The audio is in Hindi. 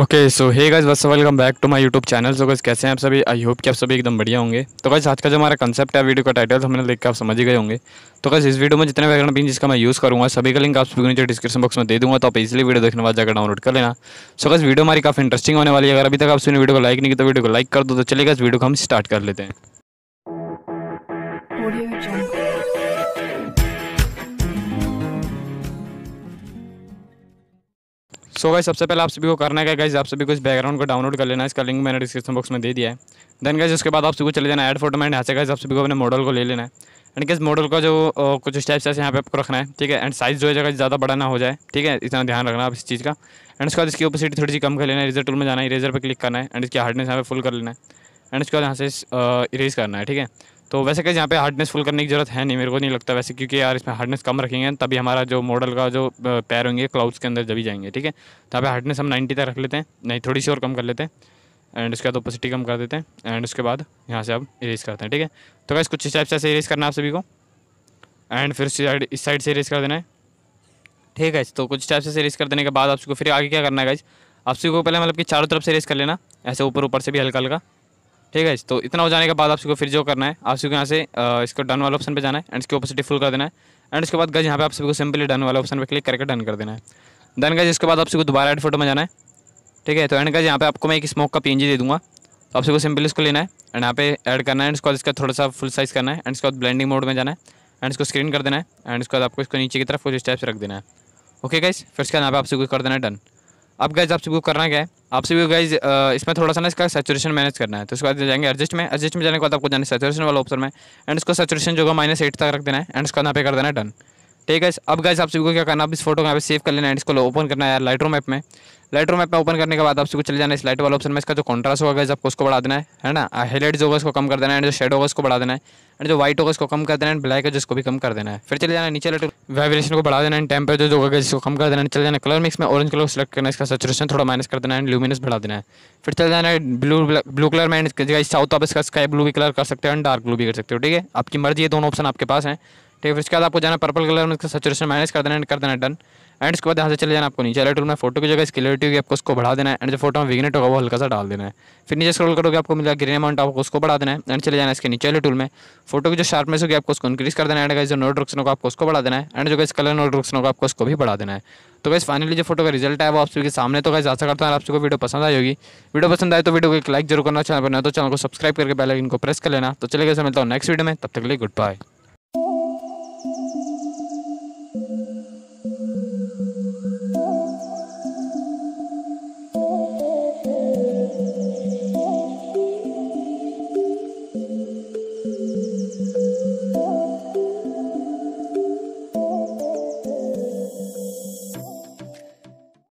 ओके सो हे गाइस बस welcome back to my YouTube channel so guys कैसे हैं आप सभी आई होप कि आप सभी एकदम बढ़िया होंगे तो गज आज का जो हमारा कंसेप्ट है वीडियो का टाइटल तो हमने देख के आप समझ ही गए होंगे तो गज इस वीडियो में जितने बैकग्राउंड पिन जिसका मैं यूज़ करूँगा सभी का लिंक आप सभी नीचे डिस्क्रिप्शन बॉक्स में दे दूँगा तो आप इसलिए वीडियो देखने बाद जाकर डाउनलोड कर लेना सो गज वीडियो हमारी काफ़ी इंटरेस्टिंग होने वाली है अगर अभी तक आप सभी वीडियो को लाइक नहीं की तो वीडियो को लाइक कर दो तो चलेगा इस वीडियो को हम स्टार्ट कर लेते हैं सो so गाइज सबसे पहले आप सभी को करना है गाइज आप सभी को इस बैकग्राउंड को डाउनलोड कर लेना है इसका लिंक मैंने डिस्क्रिप्शन बॉक्स में दे दिया है देन गाइज उसके बाद आप सभी को चले जाना है एड फोटो में एंड यहाँ से गाइज आप सभी को अपने मॉडल को ले लेना है एंड किस मॉडल का जो कुछ स्टेप्स है यहाँ पे आपको रखना है ठीक है एंड साइज़ जो है जगह ज़्यादा बड़ा ना हो जाए ठीक है इतना ध्यान रखना आप इस चीज़ का एंड उसके बाद इसकी ओपोसिटी थोड़ी सी कम कर लेना है इरेजर टूल में जाना है इरेजर पर क्लिक करना है एंड इसकी हार्डनेस यहाँ पे फुल कर लेना है एंड उसके बाद यहाँ से इरेज करना है ठीक है तो वैसे कहीं यहाँ पे हार्डनेस फुल करने की ज़रूरत है नहीं मेरे को नहीं लगता वैसे क्योंकि यार इसमें हार्डनेस कम रखेंगे तभी हमारा जो मॉडल का जो पैर होंगे क्लाउड्स के अंदर जब जाएंगे ठीक है तो यहाँ हार्डनेस हम नाइन्टी तक रख लेते हैं नहीं थोड़ी सी और कम कर लेते हैं एंड उसके बाद ओपोसिटी कम कर देते हैं एंड उसके बाद यहाँ से आप इरेज करते हैं ठीक है तो वैसे कुछ इस से ऐसे इरेज करना आप सभी को एंड फिर साइड इस साइड से इरेज कर देना है ठीक है तो कुछ टाइप से इरेज कर देने के बाद आप उसको फिर आगे क्या करना है गाइज आप सभी को पहले मतलब कि चारों तरफ से इरेज कर लेना ऐसे ऊपर ऊपर से भी हल्का हल्का ठीक है तो इतना हो जाने के बाद आप सबको फिर जो करना है आप सबको यहाँ से इसको डन वाले ऑप्शन पे जाना है एंड इसकी ओपोसिटी फुल कर देना है एंड उसके बाद गज यहाँ पे आप सबको सिंपली डन वाले ऑप्शन पे क्लिक करके डन कर देना है डन गज इसके बाद आप सबको दोबारा एड फोटो में जाना है ठीक है तो एंड गज यहाँ पे आपको मैं एक स्मोक का पी दे दूँगा तो आप सबको सिंपली इसको लेना है एंड यहाँ पे ऐड करना है एंड उसके बाद इसका थोड़ा सा फुल साइज़ करना है एंड उसके बाद ब्लेंडिंग मोड में जाना है एंड इसको स्क्रीन कर देना है एंड उसके बाद आपको इसको नीचे की तरफ कुछ स्टेप्स रख देना है ओके गज फिर उसके बाद यहाँ पे आप सबको कर देना है डन अब गाइज आप सबको करना क्या है आप सभी गाइज इसमें थोड़ा सा ना इसका सेचुरेशन मैनेज करना है तो उसके बाद जाएंगे एडजस्ट में एडजस्ट में जाने के बाद आपको जाना सेचुरेशन वाला ऑप्शन में एंड इसको सेचुरेशन जो है माइनस एट तक रख देना है एंड इसका यहाँ पे कर देना है डन ठीक है अब गाइज आप सभी को क्या करना आप इस फोटो को यहाँ पे सेव कर लेना है इसको ओपन करना है लाइट रूम ऐप में लाइट रूम ऐप में ओपन करने के बाद आप सबको चले जाना इस लाइट वाला ऑप्शन में इसका जो कॉन्ट्रास्ट होगा गाइज आपको उसको बढ़ा देना है है ना हाईलाइट जो होगा उसको कम कर देना है एंड जो शेड होगा उसको बढ़ा देना है एंड जो व्हाइट होगा इसको कम कर देना एंड ब्लैक है जिसको भी कम कर देना है फिर चले जाना नीचे वाइब्रेशन को बढ़ा देना एंड टेम्परेचर जो होगा जिसको कम कर देना चले जाना कलर मिक्स में ऑरेंज कलर सेलेक्ट करना इसका सचुरेशन थोड़ा माइनस कर देना एंड ल्यूमिनस बढ़ा देना है फिर चले जाना ब्लू ब्लू कलर में एंड चाहो तो आप इसका स्काई ब्लू भी कलर कर सकते हो एंड डार्क ब्लू भी कर सकते हो ठीक है आपकी मर्जी ये दोनों ऑप्शन आपके पास हैं ठीक है उसके बाद आपको जाना पर्पल कलर में उसका सचुरेशन माइनस कर देना एंड कर देना डन एंड उसके बाद यहाँ से चले जाना आपको नीचे टूल में फोटो की जगह स्किलेटी होगी आपको उसको बढ़ा देना है एंड जो फोटो में विग्नेट होगा वो हल्का सा डाल देना है फिर नीचे स्क्रॉल करोगे आपको मिलेगा ग्रीन अमाउंट आपको उसको बढ़ा देना है एंड चले जाना इसके नीचे वाले टूल में फोटो की जो शार्पनेस होगी आपको उसको इंक्रीज कर देना एंड जो नोट रोक्सन होगा आपको उसको बढ़ा देना है एंड जो इस कलर नोट रोक्सन होगा आपको उसको भी बढ़ा देना है तो वैसे फाइनली जो फोटो का रिजल्ट है वो आप सभी के सामने तो गाइस आशा करता है आप सबको वीडियो पसंद आई होगी वीडियो पसंद आए तो वीडियो को एक लाइक जरूर करना चैनल पर ना तो चैनल को सब्सक्राइब करके बेल आइकन को प्रेस कर लेना तो चले गए मिलता हूँ नेक्स्ट वीडियो में तब तक के लिए गुड बाय